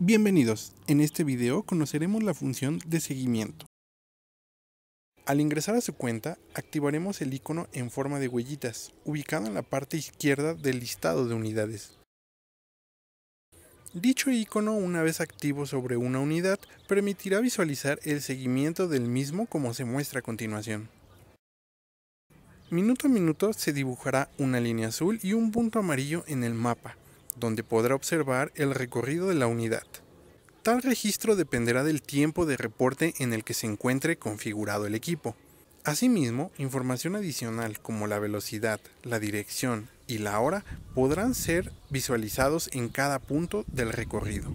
Bienvenidos, en este video conoceremos la función de seguimiento. Al ingresar a su cuenta, activaremos el icono en forma de huellitas, ubicado en la parte izquierda del listado de unidades. Dicho icono, una vez activo sobre una unidad, permitirá visualizar el seguimiento del mismo como se muestra a continuación. Minuto a minuto se dibujará una línea azul y un punto amarillo en el mapa, donde podrá observar el recorrido de la unidad. Tal registro dependerá del tiempo de reporte en el que se encuentre configurado el equipo. Asimismo, información adicional como la velocidad, la dirección y la hora podrán ser visualizados en cada punto del recorrido.